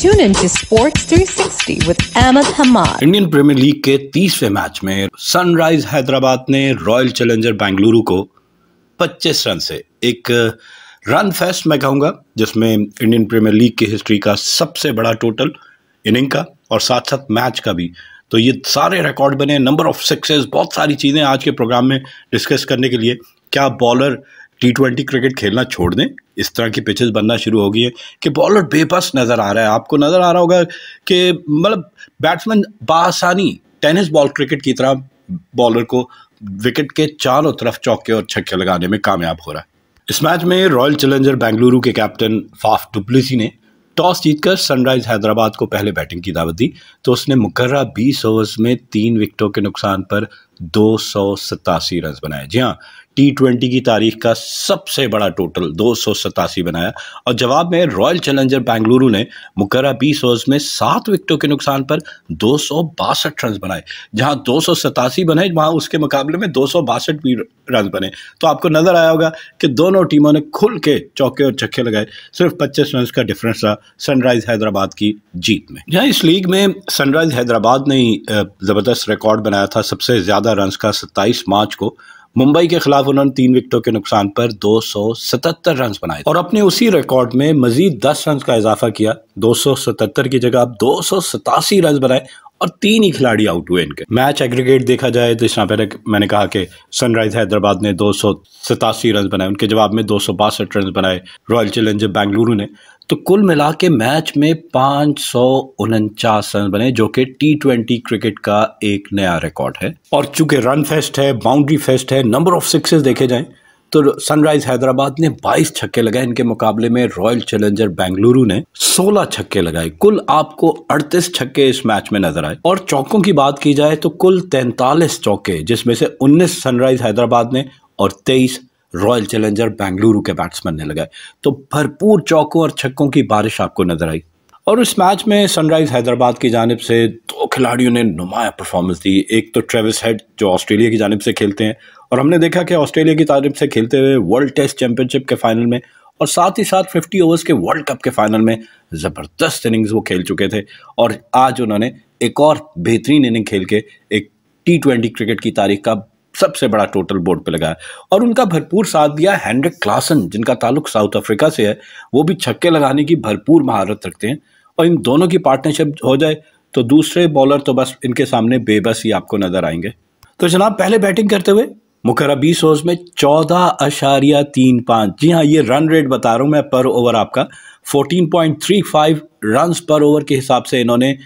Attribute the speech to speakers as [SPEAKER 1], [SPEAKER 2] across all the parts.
[SPEAKER 1] Tune in to Sports 360 with Ahmed Hamad. Indian Premier League के 30वें match में Sunrisers Hyderabad ने रॉयल चैलेंजर बेंगलुरु को 25 रन से एक रन फेस्ट मैं कहूंगा जिसमें इंडियन प्रीमियर लीग की हिस्ट्री का सबसे बड़ा टोटल इनिंग का और साथ साथ मैच का भी तो ये सारे रिकॉर्ड बने नंबर ऑफ सिक्सेस बहुत सारी चीज़ें आज के प्रोग्राम में डिस्कस करने के लिए क्या बॉलर टी ट्वेंटी क्रिकेट खेलना छोड़ दें इस तरह की पिचेस बनना शुरू हो गई है कि बॉलर बेबस नज़र आ रहा है आपको नज़र आ रहा होगा कि मतलब बैट्समैन बासानी टेनिस बॉल क्रिकेट की तरह बॉलर को विकेट के चारों तरफ चौके और छक्के लगाने में कामयाब हो रहा है इस मैच में रॉयल चैलेंजर बेंगलुरु के कैप्टन फाफ डुप्लिसी ने टॉस जीतकर सनराइज हैदराबाद को पहले बैटिंग की दावत दी तो उसने मुकर्रा 20 ओवर्स में तीन विकेटों के नुकसान पर दो रन बनाए जी हाँ टी ट्वेंटी की तारीख का सबसे बड़ा टोटल दो बनाया और जवाब में रॉयल चैलेंजर बेंगलुरु ने मुकर्रा बीस ओवर्स में सात विकेटों के नुकसान पर दो रन बनाए जहां दो बने वहां उसके मुकाबले में दो भी रन बने तो आपको नज़र आया होगा कि दोनों टीमों ने खुल के चौके और छक्के लगाए सिर्फ 25 रन का डिफरेंस रहा सनराइज हैदराबाद की जीत में जहाँ इस लीग में सनराइज हैदराबाद ने ही ज़बरदस्त रिकॉर्ड बनाया था सबसे ज़्यादा रन का सत्ताईस मार्च को मुंबई के खिलाफ उन्होंने तीन विकेटों के नुकसान पर 277 रन बनाए और अपने उसी रिकॉर्ड में मजीद 10 रन का इजाफा किया 277 की जगह अब दो रन बनाए और तीन ही खिलाड़ी आउट हुए इनके मैच एग्रीगेट देखा जाए तो इसमें पहले मैंने कहा कि सनराइज हैदराबाद ने दो रन बनाए उनके जवाब में दो रन बनाए रॉयल चैलेंजर बेंगलुरु ने तो कुल मिला के मैच में पाँच सौ उनचास रन बने जो कि टी ट्वेंटी क्रिकेट का एक नया रिकॉर्ड है और चूंकि रन फेस्ट है बाउंड्री फेस्ट है नंबर ऑफ सिक्सेस देखे जाएं तो सनराइज हैदराबाद ने 22 छक्के लगाए इनके मुकाबले में रॉयल चैलेंजर बेंगलुरु ने 16 छक्के लगाए कुल आपको 38 छक्के इस मैच में नजर आए और चौकों की बात की जाए तो कुल 43 चौके जिसमें से 19 सनराइज हैदराबाद ने और 23 रॉयल चैलेंजर बेंगलुरु के बैट्समैन ने लगाए तो भरपूर चौकों और छक्कों की बारिश आपको नजर आई और उस मैच में सनराइज हैदराबाद की जानब से दो खिलाड़ियों ने नुमाया परफॉर्मेंस दी एक तो ट्रेविस हेड जो ऑस्ट्रेलिया की जानब से खेलते हैं और हमने देखा कि ऑस्ट्रेलिया की जानब से खेलते हुए वर्ल्ड टेस्ट चैंपियनशिप के फाइनल में और साथ ही साथ 50 ओवर्स के वर्ल्ड कप के फाइनल में ज़बरदस्त इनिंग्स वो खेल चुके थे और आज उन्होंने एक और बेहतरीन इनिंग खेल के एक टी ट्वेंटी क्रिकेट की तारीख का सबसे बड़ा टोटल बोर्ड पे लगाया और उनका भरपूर साथ दिया हैंड्रिक क्लासन जिनका ताल्लुक साउथ अफ्रीका से है वो भी छक्के लगाने की भरपूर महारत रखते हैं और इन दोनों की पार्टनरशिप हो जाए तो दूसरे बॉलर तो बस इनके सामने बेबस ही आपको नजर आएंगे तो जनाब पहले बैटिंग करते हुए मुखरा बीस ओवर में चौदह अशारिया तीन पाँच जी हाँ ये रन रेट बता रहा हूँ मैं पर ओवर आपका fourteen point three five run पर ओवर के हिसाब से इन्होंने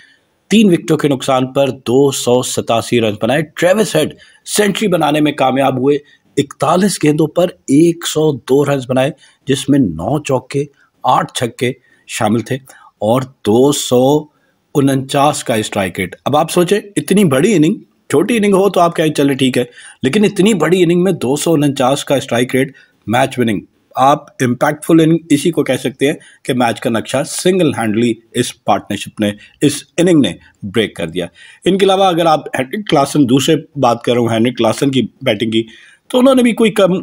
[SPEAKER 1] तीन विकेटों के नुकसान पर दो सौ सतासी रन बनाए ट्रेविस हेड सेंचुरी बनाने में कामयाब हुए इकतालीस गेंदों पर 102 रन बनाए जिसमें नौ चौके आठ छक्के शामिल थे और दो सौ उनचास का स्ट्राइक रेट अब आप सोचें इतनी बड़ी इनिंग छोटी इनिंग हो तो आप क्या चले ठीक है लेकिन इतनी बड़ी इनिंग में दो सौ उनचास का स्ट्राइक रेट मैच विनिंग आप इम्पैक्टफुल इनिंग इसी को कह सकते हैं कि मैच का नक्शा सिंगल हैंडली इस पार्टनरशिप ने इस इनिंग ने ब्रेक कर दिया इनके अलावा अगर आप हैंड्रिक क्लासन दूसरे बात कर रहा हूँ हैंड्रिक क्लासन की बैटिंग की तो उन्होंने भी कोई कम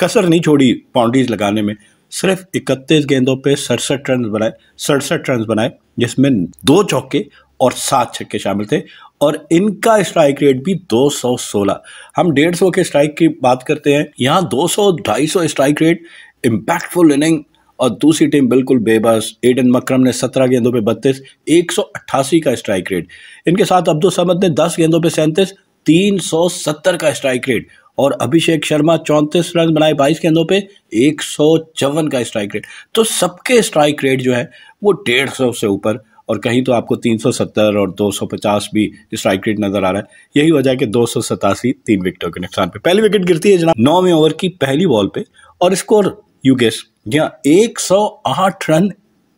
[SPEAKER 1] कसर नहीं छोड़ी बाउंड्रीज लगाने में सिर्फ इकतीस गेंदों पर सड़सठ रन बनाए सड़सठ रन बनाए जिसमें दो चौके और सात छक्के शामिल थे और इनका स्ट्राइक रेट भी 216 हम 150 के स्ट्राइक की बात करते हैं यहाँ 200 250 स्ट्राइक रेट इम्पैक्टफुल इनिंग और दूसरी टीम बिल्कुल बेबस एडन मक्रम ने 17 गेंदों पे 32 188 का स्ट्राइक रेट इनके साथ अब्दुल समद ने 10 गेंदों पे सैंतीस 370 का स्ट्राइक रेट और अभिषेक शर्मा चौंतीस रन बनाए बाईस गेंदों पे एक का स्ट्राइक रेट तो सबके स्ट्राइक रेट जो है वो डेढ़ सौ से ऊपर और कहीं तो आपको 370 और 250 भी स्ट्राइक रेट नजर आ रहा है यही वजह है कि दो तीन विकेटों के नुकसान पे पहली विकेट गिरती है जनाब नौवें ओवर की पहली बॉल पे और स्कोर यू गेस यहाँ एक रन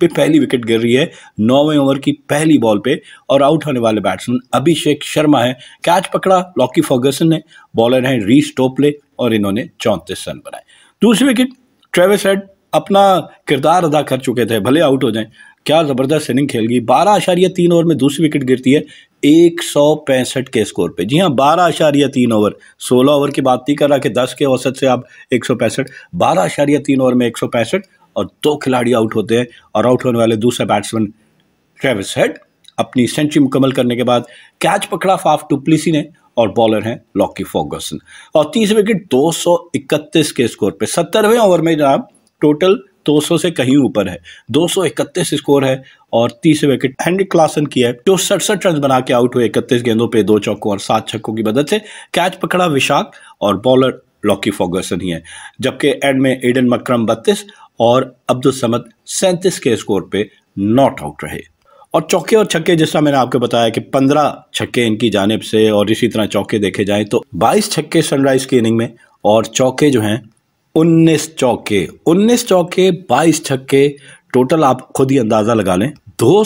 [SPEAKER 1] पे पहली विकेट गिर रही है नौवें ओवर की पहली बॉल पे और आउट होने वाले बैट्समैन अभिषेक शर्मा है कैच पकड़ा लॉकी फर्गसन ने बॉलर हैं रीस टोपले और इन्होंने चौंतीस रन बनाए दूसरी विकेट ट्रेविस हेड अपना किरदार अदा कर चुके थे भले आउट हो जाएं क्या ज़बरदस्त इनिंग खेल गई बारह आशारिया तीन ओवर में दूसरी विकेट गिरती है एक सौ पैंसठ के स्कोर पे जी हाँ बारह आशारिया तीन ओवर सोलह ओवर की बात नहीं कर रहा कि दस के औसत से आप एक सौ पैंसठ बारह आशारिया तीन ओवर में एक सौ पैंसठ और दो खिलाड़ी आउट होते हैं और आउट होने वाले दूसरे बैट्समैन ट्रेविस हेड अपनी सेंचुरी मुकम्मल करने के बाद कैच पकड़ा फाफ टुप्लीसी ने और बॉलर हैं लॉकी फॉगसन और तीस विकेट इकतीस के स्कोर पे सत्तरवें ओवर में जनाब टोटल 200 से कहीं ऊपर है 231 स्कोर है और तीसरे विकेट हैंड्रिक क्लासन की है जो सड़सठ रन बना के आउट हुए इकतीस गेंदों पे दो चौकों और सात छक्कों की मदद से कैच पकड़ा विशाख और बॉलर लॉकी फॉगर्सन ही है जबकि एंड में एडन मक्रम बत्तीस और अब्दुल समद सैंतीस के स्कोर पे नॉट आउट रहे और चौके और छक्के जिस मैंने आपको बताया कि पंद्रह छक्के इनकी जानब से और इसी तरह चौके देखे जाएं तो बाईस छक्के सनराइज की इनिंग में और चौके जो हैं उन्नीस चौके उन्नीस चौके बाईस छक्के टोटल आप खुद ही अंदाज़ा लगा लें दो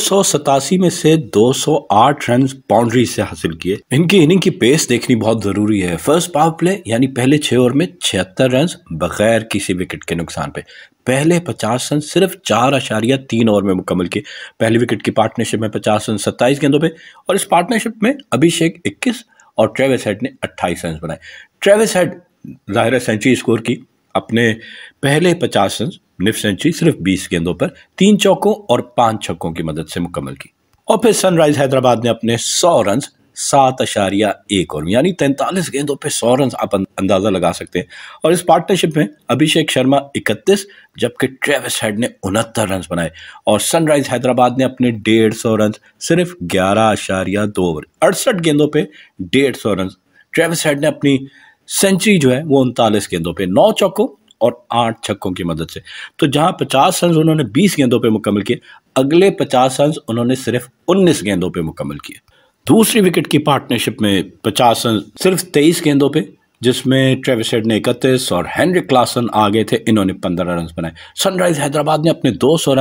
[SPEAKER 1] में से 208 रन बाउंड्री से हासिल किए इनकी इनिंग की पेस देखनी बहुत जरूरी है फर्स्ट पावर प्ले यानी पहले छह ओवर में छिहत्तर रन बगैर किसी विकेट के नुकसान पे पहले पचास रन सिर्फ चार आशारिया तीन ओवर में मुकम्मल किए पहली विकेट की पार्टनरशिप में पचास रन 27 गेंदों पे और इस पार्टनरशिप में अभिषेक इक्कीस और ट्रेविस हेड ने अट्ठाईस रन बनाए ट्रेविस हेड जाहिर सेंचुरी स्कोर की अपने पहले पचास रन निफ सेंचुरी सिर्फ बीस गेंदों पर तीन चौकों और पांच छक्कों की मदद से मुकम्मल की और फिर सनराइज हैदराबाद ने अपने सौ रन सात अशारिया एक और यानी तैंतालीस गेंदों पे सौ रन आप अं-, अंदाज़ा लगा सकते हैं और इस पार्टनरशिप में अभिषेक शर्मा इकतीस जबकि ट्रेविस हेड ने उनहत्तर रन बनाए और सनराइज हैदराबाद ने अपने डेढ़ सौ रन सिर्फ ग्यारह अशारिया दो ओवर अड़सठ गेंदों पे डेढ़ सौ रन ट्रेविस हेड ने अपनी सेंचुरी जो है वो उनतालीस गेंदों पे नौ चौकों और आठ छक्कों की मदद से तो जहां पचास रन उन्होंने बीस गेंदों पे मुकम्मल किए अगले पचास रन उन्होंने सिर्फ उन्नीस गेंदों पे मुकम्मल किए दूसरी विकेट की पार्टनरशिप में पचास रन सिर्फ तेईस गेंदों पे जिसमें ट्रेविस हेड ने इकतीस और हेनरी क्लासन आ गए थे इन्होंने पंद्रह रन बनाए सनराइज हैदराबाद ने अपने दो सौ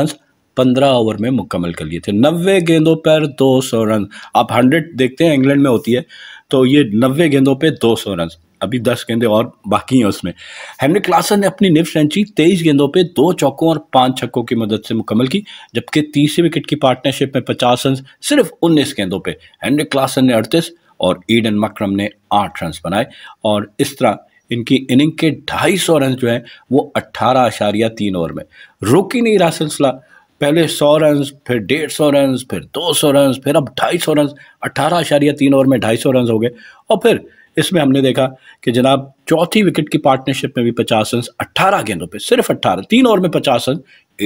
[SPEAKER 1] पंद्रह ओवर में मुकम्मल कर लिए थे नब्बे गेंदों पर दो सौ रन आप हंड्रेड देखते हैं इंग्लैंड में होती है तो ये नब्बे गेंदों पर दो सौ रन अभी दस गेंदे और बाकी हैं उसमें हेनरी क्लासन ने अपनी निफ सेंचुरी तेईस गेंदों पर दो चौकों और पांच छक्कों की मदद से मुकम्मल की जबकि तीसरे विकेट की पार्टनरशिप में पचास रन सिर्फ उन्नीस गेंदों पर हेनरी क्लासन ने अड़तीस और ईडन मक्रम ने आठ रन बनाए और इस तरह इनकी इनिंग के ढाई सौ रन जो हैं वो अट्ठारह आशारिया तीन ओवर में रोकी ही नहीं रहा सिलसिला पहले सौ रन फिर डेढ़ सौ रन फिर दो सौ रन फिर अब ढाई सौ रन अट्ठारह आशारिया तीन ओवर में ढाई सौ रन हो गए और फिर इसमें हमने देखा कि जनाब चौथी विकेट की पार्टनरशिप में भी पचास रन अट्ठारह गेंदों पर सिर्फ अट्ठारह तीन ओवर में पचास रन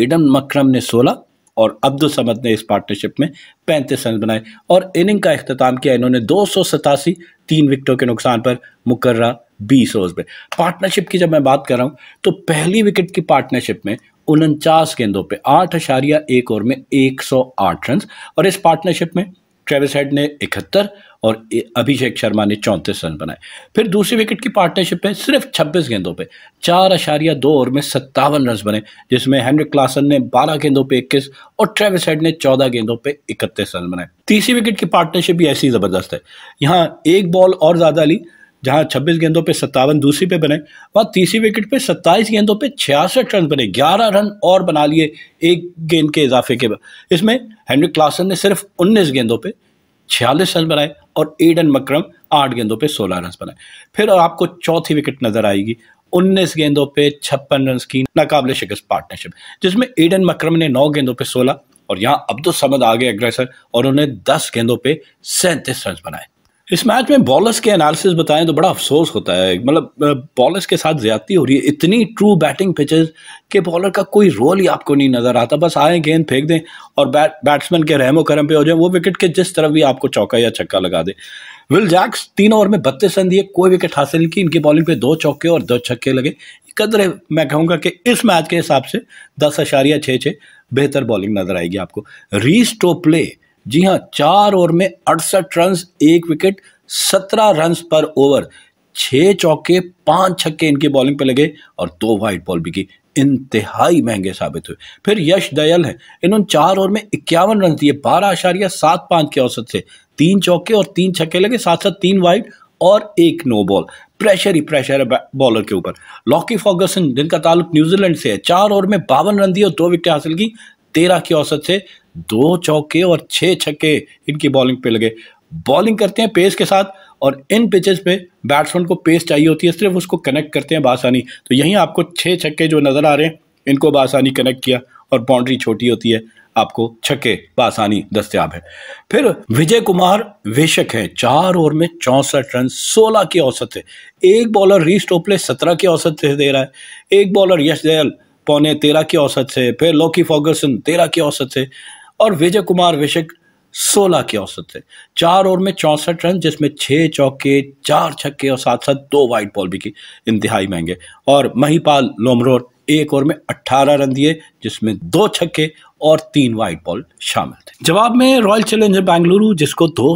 [SPEAKER 1] एडम मक्रम ने सोलह और अब्दुल समद ने इस पार्टनरशिप में पैंतीस रन बनाए और इनिंग का अख्ताम किया इन्होंने दो सौ सतासी तीन विकेटों के नुकसान पर मुकर्रा बीस ओवर में पार्टनरशिप की जब मैं बात कर रहा हूँ तो पहली विकेट की पार्टनरशिप में उनचास गेंदों पे आठ अशारिया एक ओवर में 108 रन और इस पार्टनरशिप में ट्रेविस हेड ने इकहत्तर और अभिषेक शर्मा ने चौंतीस रन बनाए फिर दूसरी विकेट की पार्टनरशिप में सिर्फ 26 गेंदों पे चार अशारिया दो ओवर में सत्तावन रन बने जिसमें हेनरिक क्लासन ने 12 गेंदों पे 21 और ट्रेविस हेड ने 14 गेंदों पे इकतीस रन बनाए तीसरी विकेट की पार्टनरशिप भी ऐसी ज़बरदस्त है यहाँ एक बॉल और ज़्यादा ली जहां 26 गेंदों पे सत्तावन दूसरी पे बने वहां तीसरी विकेट पे 27 गेंदों पे छियासठ रन बने 11 रन और बना लिए एक गेंद के इजाफे के बाद इसमें हेनरी क्लासन ने सिर्फ 19 गेंदों पे छियालीस रन बनाए और एडन मक्रम आठ गेंदों पे 16 रन बनाए फिर आपको चौथी विकेट नजर आएगी 19 गेंदों पे छप्पन रन की नाकाबले शिकस्त पार्टनरशिप जिसमें एडन मक्रम ने नौ गेंदों पे सोलह और यहाँ अब्दुल समद आगे अग्रसर और उन्होंने दस गेंदों पे सैंतीस रन बनाए इस मैच में बॉलर्स के एनालिसिस बताएं तो बड़ा अफसोस होता है मतलब बॉलर्स के साथ ज्यादती हो रही है इतनी ट्रू बैटिंग पिचेस के बॉलर का कोई रोल ही आपको नहीं नज़र आता बस आए गेंद फेंक दें और बैट बैट्समैन के रहमो करम पे हो जाए वो विकेट के जिस तरफ भी आपको चौका या छक्का लगा दे विल जैक्स तीन ओवर में बत्तीस रन दिए कोई विकेट हासिल की इनकी बॉलिंग पे दो चौके और दो छक्के लगे कदर मैं कहूँगा कि इस मैच के हिसाब से दस अशारिया छः छः बेहतर बॉलिंग नजर आएगी आपको रीस टोपले प्ले जी हाँ चार ओवर में अड़सठ रन एक विकेट सत्रह रन पर ओवर छह चौके पांच छक्के इनके बॉलिंग पे लगे और दो वाइट बॉल भी की इंतहाई महंगे साबित हुए फिर यश दयाल हैं इन्होंने चार ओवर में इक्यावन रन दिए बारह आशारिया सात पांच के औसत से तीन चौके और तीन छक्के लगे साथ साथ तीन वाइड और एक नो बॉल प्रेशर ही प्रेशर है बॉलर के ऊपर लॉकी फॉगसन जिनका ताल्लुक न्यूजीलैंड से है चार ओवर में बावन रन दिए और दो विकेट हासिल की तेरह की औसत से दो चौके और छः छक्के इनकी बॉलिंग पे लगे बॉलिंग करते हैं पेस के साथ और इन पिचेस पे बैट्समैन को पेस चाहिए होती है सिर्फ उसको कनेक्ट करते हैं बासानी तो यहीं आपको छः छक्के जो नज़र आ रहे हैं इनको बासानी कनेक्ट किया और बाउंड्री छोटी होती है आपको छक्के बासानी दस्तियाब है फिर विजय कुमार वेशक हैं चार ओवर में चौंसठ रन सोलह की औसत है एक बॉलर रीस टोपले सत्रह की औसत से दे रहा है एक बॉलर यश दयाल पौने तेरह की औसत से फिर लोकी फॉगरसन तेरह की औसत से और विजय कुमार विशक सोलह की औसत से चार ओवर में चौंसठ रन जिसमें छः चौके चार छक्के और साथ साथ दो वाइट बॉल भी की इंतहाई महंगे और महीपाल लोमरोर एक ओवर में अट्ठारह रन दिए जिसमें दो छक्के और तीन वाइट बॉल शामिल थे जवाब में रॉयल चैलेंजर बेंगलुरु जिसको दो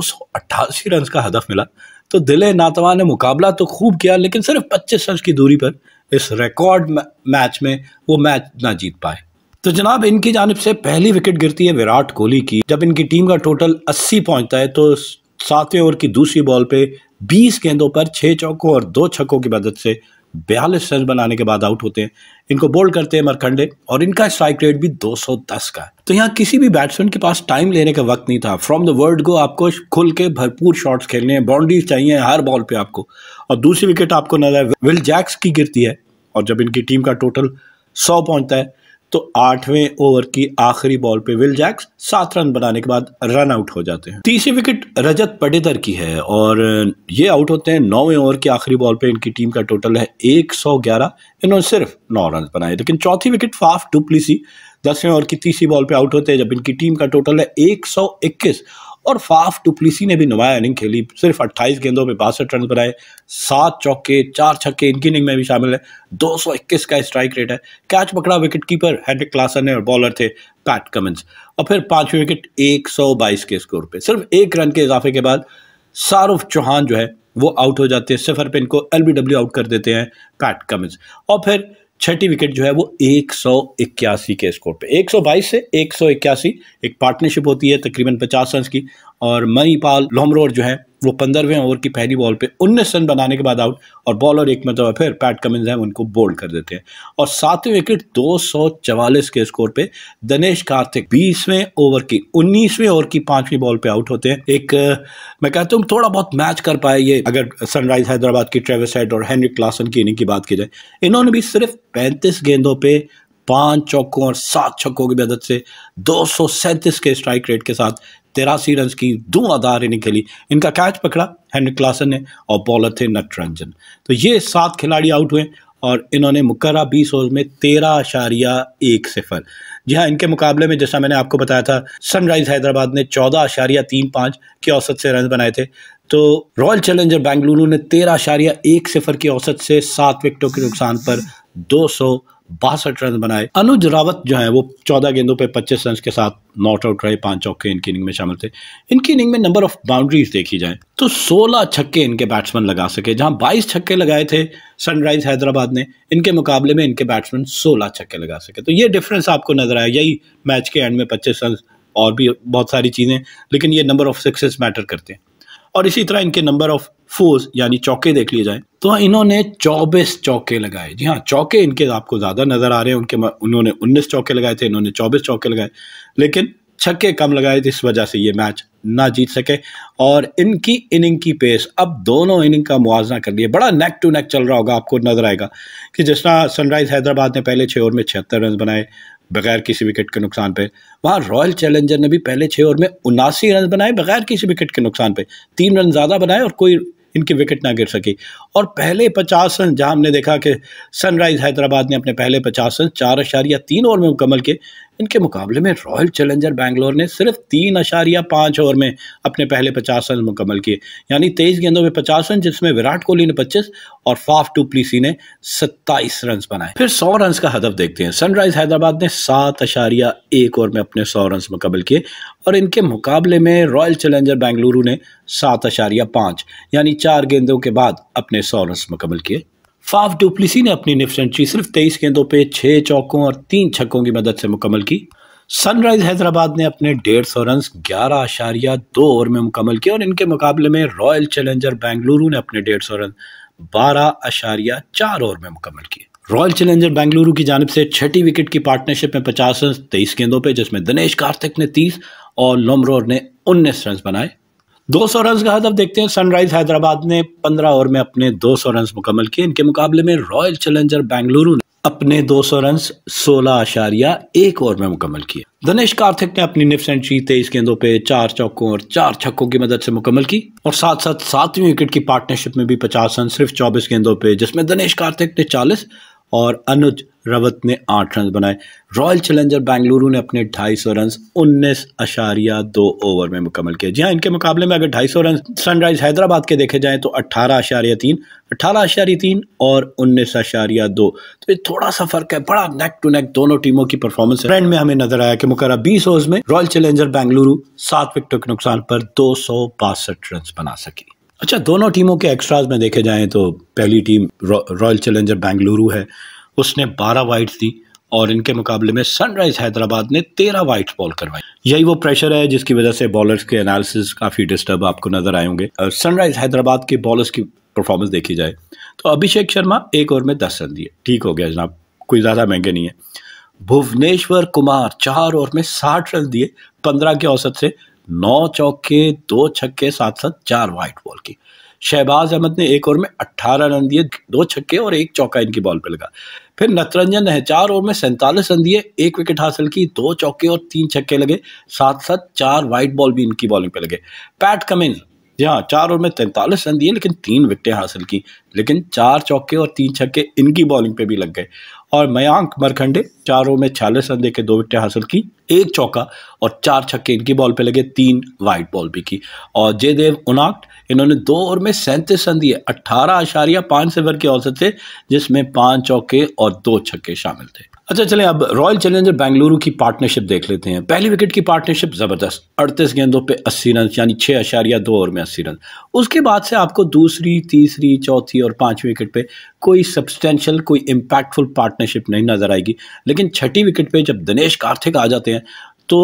[SPEAKER 1] रन का हदफ मिला तो दिले नातवा ने मुकाबला तो खूब किया लेकिन सिर्फ पच्चीस रन की दूरी पर इस रिकॉर्ड मैच में वो मैच ना जीत पाए तो जनाब इनकी जानब से पहली विकेट गिरती है विराट कोहली की जब इनकी टीम का टोटल 80 पहुंचता है तो सातवें ओवर की दूसरी बॉल पे 20 गेंदों पर छः चौकों और दो छक्कों की मदद से बयालीस रन बनाने के बाद आउट होते हैं इनको बोल्ड करते हैं मरखंडे और इनका स्ट्राइक रेट भी 210 का है तो यहाँ किसी भी बैट्समैन के पास टाइम लेने का वक्त नहीं था फ्रॉम द वर्ल्ड गो आपको खुल के भरपूर शॉट्स खेलने हैं बाउंड्रीज चाहिए हर बॉल पे आपको और दूसरी विकेट आपको नजर विल जैक्स की गिरती है और जब इनकी टीम का टोटल सौ पहुँचता है तो आठवें ओवर की आखिरी बॉल पे विल जैक्स सात रन बनाने के बाद रन आउट हो जाते हैं तीसरी विकेट रजत पटेदर की है और ये आउट होते हैं नौवें ओवर की आखिरी बॉल पे इनकी टीम का टोटल है 111 इन्होंने सिर्फ नौ रन बनाए लेकिन चौथी विकेट फाफ डुप्लीसी दसवें ओवर की तीसरी बॉल पे आउट होते हैं जब इनकी टीम का टोटल है एक और फाफ टुपलिसी ने भी नुमाया इनिंग खेली सिर्फ 28 गेंदों में बासठ रन बनाए सात चौके चार छक्के इनकी इनिंग में भी शामिल है 221 का स्ट्राइक रेट है कैच पकड़ा विकेट कीपर हेनरिक क्लासन ने और बॉलर थे पैट कमिंस और फिर पांचवें विकेट 122 के स्कोर पे सिर्फ एक रन के इजाफे के बाद शाहरुख चौहान जो है वो आउट हो जाते हैं सिफर पर इनको एल आउट कर देते हैं पैट कमिंस और फिर छठी विकेट जो है वो एक के स्कोर पे 122 से एक एक पार्टनरशिप होती है तकरीबन 50 रन की और मणिपाल लोमरोड जो है वो पंद्रहवें ओवर की पहली बॉल पे उन्नीस रन बनाने के बाद आउट और बॉलर एक मतलब फिर पैट कमिंस हैं उनको बोल्ड कर देते हैं और सातवें विकेट दो के स्कोर पे दिनेश कार्तिक बीसवें ओवर की उन्नीसवें ओवर की पांचवी बॉल पे आउट होते हैं एक मैं कहता हूँ थोड़ा बहुत मैच कर पाए ये अगर सनराइज हैदराबाद की ट्रेविस हेड और हेनरी क्लासन की इनिंग की बात की जाए इन्होंने भी सिर्फ पैंतीस गेंदों पर पांच चौकों और सात छक्कों की मदद से दो के स्ट्राइक रेट के साथ तेरासी रन की धुआंधार इनिंग खेली इनका कैच पकड़ा हेनरी क्लासन ने और बॉलर थे नटरंजन तो ये सात खिलाड़ी आउट हुए और इन्होंने मुकर्रा बीस ओवर में तेरह अशारिया एक सिफर जी हाँ इनके मुकाबले में जैसा मैंने आपको बताया था सनराइज हैदराबाद ने चौदह अशारिया तीन पाँच की औसत से रन बनाए थे तो रॉयल चैलेंजर बेंगलुरु ने तेरह अशारिया एक सिफर की औसत से सात विकेटों के नुकसान पर दो सौ बासठ रन बनाए अनुज रावत जो है वो चौदह गेंदों पे पच्चीस रन के साथ नॉट आउट रहे पांच चौके इनकी इनिंग में शामिल थे इनकी इनिंग में नंबर ऑफ बाउंड्रीज देखी जाए तो सोलह छक्के इनके बैट्समैन लगा सके जहां बाईस छक्के लगाए थे सनराइज हैदराबाद ने इनके मुकाबले में इनके बैट्समैन सोलह छक्के लगा सके तो ये डिफरेंस आपको नजर आया यही मैच के एंड में पच्चीस रन और भी बहुत सारी चीज़ें लेकिन ये नंबर ऑफ सक्सेस मैटर करते हैं और इसी तरह इनके नंबर ऑफ फोर्स यानी चौके देख लिए जाए तो हाँ, इन्होंने चौबीस चौके लगाए जी हाँ चौके इनके आपको ज़्यादा नज़र आ रहे हैं उनके उन्होंने उन्नीस चौके लगाए थे इन्होंने चौबीस चौके लगाए लेकिन छक्के कम लगाए थे इस वजह से ये मैच ना जीत सके और इनकी इनिंग की पेस अब दोनों इनिंग का मुआवजा कर लिए बड़ा नेक टू नेक चल रहा होगा आपको नजर आएगा कि जिस तरह सनराइज हैदराबाद ने पहले छः ओवर में छिहत्तर रन बनाए बगैर किसी विकेट के नुकसान पे वहाँ रॉयल चैलेंजर ने भी पहले छः ओवर में उनासी रन बनाए बगैर किसी विकेट के नुकसान पे तीन रन ज़्यादा बनाए और कोई इनकी विकेट ना गिर सकी और पहले पचास रन जहाँ हमने देखा कि सनराइज हैदराबाद ने अपने पहले पचास रन चार अशारिया तीन ओवर में मुकम्मल किए इनके मुकाबले में रॉयल चैलेंजर बैंगलोर ने सिर्फ तीन अशारिया पाँच ओवर में अपने पहले पचास रन मुकम्मल किए यानी तेईस गेंदों में पचास रन जिसमें विराट कोहली ने पच्चीस और फाफ टू प्लीसी ने सत्ताईस रन बनाए फिर सौ रन का हदफ देखते हैं सनराइज हैदराबाद ने सात अशारिया एक ओवर में अपने सौ रन मुकम्मल किए और इनके मुकाबले में रॉयल चैलेंजर बेंगलुरु ने सात अशारिया पाँच यानी चार गेंदों के बाद अपने सौ रन मुकम्मल किए फाफ डुप्लिसी ने अपनी निफ्ट सेंचुरी सिर्फ तेईस गेंदों पे छः चौकों और तीन छक्कों की मदद से मुकम्मल की सनराइज हैदराबाद ने अपने डेढ़ सौ रन ग्यारह आशारिया दो ओवर में मुकम्मल किए और इनके मुकाबले में रॉयल चैलेंजर बेंगलुरु ने अपने डेढ़ सौ रन बारह आशारिया चार ओवर में मुकम्मल किए रॉयल चैलेंजर बेंगलुरु की जानब से छठी विकेट की पार्टनरशिप में पचास रन तेईस गेंदों पर जिसमें दिनेश कार्तिक ने तीस और लोमरोर ने उन्नीस रन बनाए दो सौ रन का हदफ देखते हैं सनराइज हैदराबाद ने पंद्रह ओवर में अपने दो सौ रन मुकम्मल किए इनके मुकाबले में रॉयल चैलेंजर बेंगलुरु ने अपने दो सौ रन सोलह आशारिया एक ओवर में मुकम्मल किए दनेश कार्थिक ने अपनी निफ सेंचुरी तेईस गेंदों पे चार चौकों और चार छक्कों की मदद से मुकम्मल की और साथ साथ सातवीं विकेट की पार्टनरशिप में भी पचास रन सिर्फ चौबीस गेंदों पे जिसमें दनेश कार्थिक ने चालीस और अनुज रवत ने आठ रन बनाए रॉयल चैलेंजर बेंगलुरु ने अपने ढाई सौ रन उन्नीस अशारिया दो ओवर में मुकम्मल किए जी हाँ इनके मुकाबले में अगर ढाई सौ रन सनराइज हैदराबाद के देखे जाएं तो अट्ठारह अशारिया तीन अट्ठारह अशारिया तीन और उन्नीस अशारिया दो तो ये थोड़ा सा फर्क है बड़ा नेक टू नेक दोनों टीमों की परफॉर्मेंस ट्रेंड में हमें नजर आया कि मुकरा बीस ओवर में रॉयल चैलेंजर बेंगलुरु सात विकेटों के नुकसान पर दो सौ रन बना सकी अच्छा दोनों टीमों के एक्स्ट्राज में देखे जाएं तो पहली टीम रॉयल चैलेंजर बेंगलुरु है उसने 12 वाइट्स दी और इनके मुकाबले में सनराइज हैदराबाद ने 13 वाइट्स बॉल करवाई यही वो प्रेशर है जिसकी वजह से बॉलर्स के एनालिसिस काफ़ी डिस्टर्ब आपको नजर आए होंगे सनराइज हैदराबाद के बॉलर्स की परफॉर्मेंस देखी जाए तो अभिषेक शर्मा एक ओवर में दस रन दिए ठीक हो गया जनाब कोई ज़्यादा महंगे नहीं है भुवनेश्वर कुमार चार ओवर में साठ रन दिए पंद्रह के औसत से नौ चौके दो छक्के साथ साथ चार वाइट बॉल की शहबाज अहमद ने एक ओवर में अट्ठारह रन दिए दो छक्के और एक चौका इनकी बॉल पे लगा फिर नतरंजन ने चार ओवर में सैंतालीस रन दिए एक विकेट हासिल की दो चौके और तीन छक्के लगे साथ साथ चार वाइट बॉल भी इनकी बॉलिंग पे लगे पैट कमिंस जी हाँ चार ओवर में तैंतालीस रन दिए लेकिन तीन विकटें हासिल की लेकिन चार चौके और तीन छक्के इनकी बॉलिंग पे भी लग गए और मयांक मरखंडे चारों में छियालीस रन देकर दो विकेट हासिल की एक चौका और चार छक्के इनकी बॉल पे लगे तीन वाइट बॉल भी की और जयदेव उनाक्ट इन्होंने दो ओवर में सैंतीस रन दिए अट्ठारह आशारिया पाँच सेवर के औसत थे जिसमें पांच चौके और दो छक्के शामिल थे अच्छा चलें अब रॉयल चैलेंजर बेंगलुरु की पार्टनरशिप देख लेते हैं पहली विकेट की पार्टनरशिप ज़बरदस्त अड़तीस गेंदों पे अस्सी रन यानी छः अशारिया दो ओवर में अस्सी रन उसके बाद से आपको दूसरी तीसरी चौथी और पांचवी विकेट पे कोई सब्सटेंशियल कोई इम्पैक्टफुल पार्टनरशिप नहीं नज़र आएगी लेकिन छठी विकेट पे जब दिनेश कार्थिक आ जाते हैं तो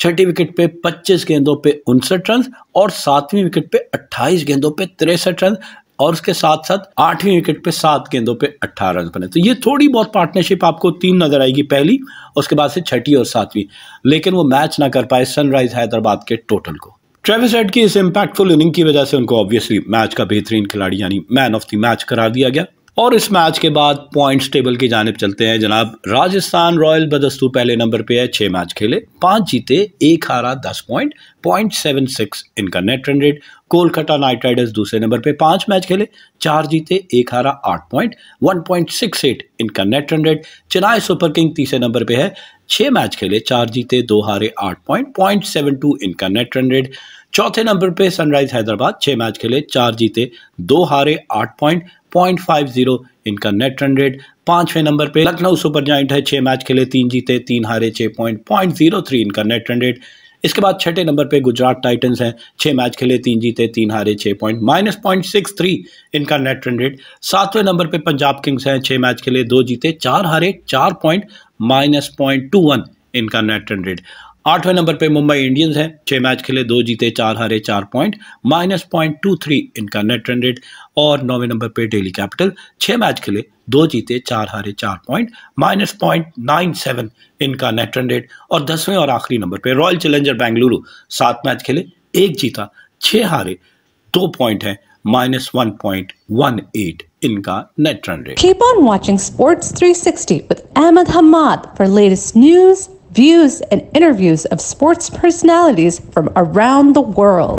[SPEAKER 1] छठी विकेट पे 25 गेंदों पे उनसठ रन और सातवीं विकेट पे 28 गेंदों पे तिरसठ रन और उसके साथ साथ आठवीं विकेट पे सात गेंदों पे अट्ठारह रन बने तो ये थोड़ी बहुत पार्टनरशिप आपको तीन नजर आएगी पहली उसके बाद से छठी और सातवीं लेकिन वो मैच ना कर पाए सनराइज हैदराबाद के टोटल को ट्रेविस हेड की इस इंपैक्टफुल इनिंग की वजह से उनको ऑब्वियसली मैच का बेहतरीन खिलाड़ी यानी मैन ऑफ द मैच करार दिया गया और इस मैच के बाद पॉइंट्स टेबल की जानब चलते हैं जनाब राजस्थान रॉयल बदस्तूर पहले नंबर पे है छः मैच खेले पांच जीते एक हारा दस पॉइंट पॉइंट सेवन सिक्स इनका net run rate Kolkata Knight Riders दूसरे नंबर पे पांच मैच खेले चार जीते एक हारा आठ point one point six eight इनका net run rate Chennai Super King तीसरे नंबर पे है छः मैच खेले चार जीते दो हारे आठ पॉइंट पॉइंट सेवन टू इनका नेट रन रेट चौथे नंबर पे सनराइज हैदराबाद छः मैच खेले चार जीते दो हारे आठ पॉइंट पॉइंट फाइव जीरो इनका नेट रन रेट पांचवें नंबर पे लखनऊ सुपर जॉइंट है छह मैच खेले तीन जीते तीन हारे छह पॉइंट पॉइंट जीरो थ्री इनका नेट रन रेट इसके बाद छठे नंबर पे गुजरात टाइटंस हैं छह मैच खेले तीन जीते तीन हारे छह point minus point six three इनका नेट रन रेट सातवें नंबर पे पंजाब किंग्स हैं छह मैच खेले दो जीते चार हारे चार point minus point two one इनका नेट रन रेट आठवें नंबर पे मुंबई इंडियंस हैं छः मैच खेले दो जीते चार हारे चार point minus point two three इनका नेट रन रेट और नौवें नंबर पे डेली कैपिटल छः मैच खेले दो जीते चार हारे चार point minus point nine seven इनका नेट रन रेट और दसवें और आखिरी नंबर पे रॉयल चैलेंजर बेंगलुरु सात मैच खेले एक जीता छः हारे दो पॉइंट हैं minus 1.18 inka net run rate. Keep on watching Sports 360 with Ahmed Hammad for latest news views, and interviews of sports personalities from around the world.